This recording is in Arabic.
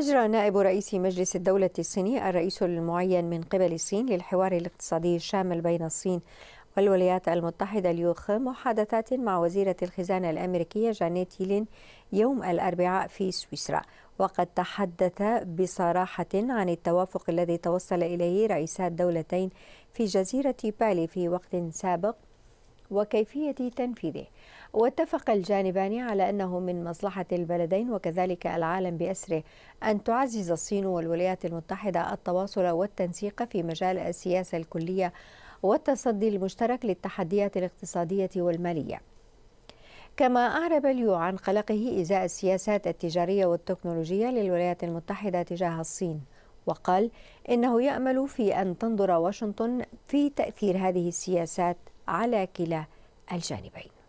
أجرى نائب رئيس مجلس الدولة الصيني الرئيس المعين من قبل الصين للحوار الاقتصادي الشامل بين الصين والولايات المتحدة اليوخ محادثات مع وزيرة الخزانة الأمريكية جانيت يلين يوم الأربعاء في سويسرا وقد تحدث بصراحة عن التوافق الذي توصل إليه رئيسات الدولتين في جزيرة بالي في وقت سابق وكيفية تنفيذه واتفق الجانبان على أنه من مصلحة البلدين وكذلك العالم بأسره أن تعزز الصين والولايات المتحدة التواصل والتنسيق في مجال السياسة الكلية والتصدي المشترك للتحديات الاقتصادية والمالية كما أعرب ليو عن قلقه إزاء السياسات التجارية والتكنولوجية للولايات المتحدة تجاه الصين وقال إنه يأمل في أن تنظر واشنطن في تأثير هذه السياسات على كلا الجانبين